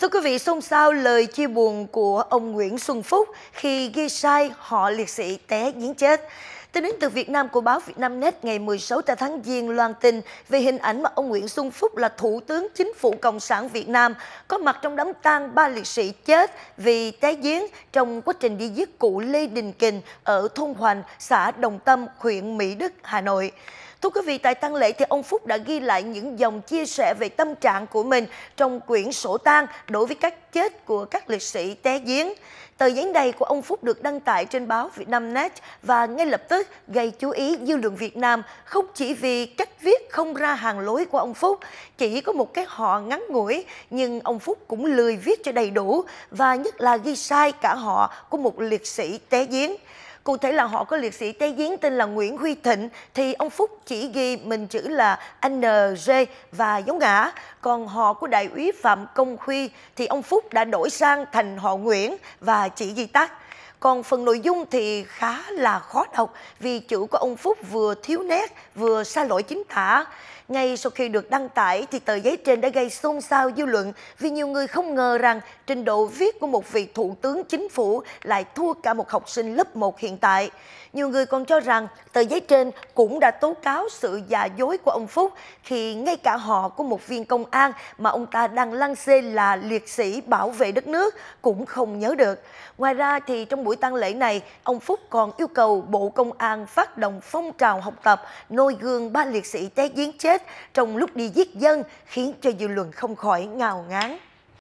Thưa quý vị, xôn xao lời chia buồn của ông Nguyễn Xuân Phúc khi ghi sai họ liệt sĩ té giếng chết. Tin đến từ Việt Nam của báo Việt Nam Net ngày 16 tháng Giêng loan tin về hình ảnh mà ông Nguyễn Xuân Phúc là Thủ tướng Chính phủ Cộng sản Việt Nam có mặt trong đám tang ba liệt sĩ chết vì té giếng trong quá trình đi giết cụ Lê Đình Kình ở thôn Hoành, xã Đồng Tâm, huyện Mỹ Đức, Hà Nội. Thưa quý vị, tại tang lễ thì ông Phúc đã ghi lại những dòng chia sẻ về tâm trạng của mình trong quyển sổ tang đối với các chết của các liệt sĩ té giếng. Tờ giấy này của ông Phúc được đăng tải trên báo Việt Nam Net và ngay lập tức gây chú ý dư luận Việt Nam không chỉ vì cách viết không ra hàng lối của ông Phúc, chỉ có một cái họ ngắn ngủi nhưng ông Phúc cũng lười viết cho đầy đủ và nhất là ghi sai cả họ của một liệt sĩ té giếng. Cụ thể là họ có liệt sĩ Tây Giếng tên là Nguyễn Huy Thịnh thì ông Phúc chỉ ghi mình chữ là NG và giống ngã. Còn họ của đại úy Phạm Công Huy thì ông Phúc đã đổi sang thành họ Nguyễn và chỉ ghi tắt. Còn phần nội dung thì khá là khó đọc vì chữ của ông Phúc vừa thiếu nét vừa xa lỗi chính tả. Ngay sau khi được đăng tải thì tờ giấy trên đã gây xôn xao dư luận vì nhiều người không ngờ rằng trình độ viết của một vị thủ tướng chính phủ lại thua cả một học sinh lớp 1 hiện tại. Nhiều người còn cho rằng tờ giấy trên cũng đã tố cáo sự giả dối của ông Phúc khi ngay cả họ của một viên công an mà ông ta đang lăng xê là liệt sĩ bảo vệ đất nước cũng không nhớ được. Ngoài ra thì trong buổi tang lễ này, ông Phúc còn yêu cầu Bộ Công an phát động phong trào học tập noi gương ba liệt sĩ té giếng chết trong lúc đi giết dân khiến cho dư luận không khỏi ngào ngán.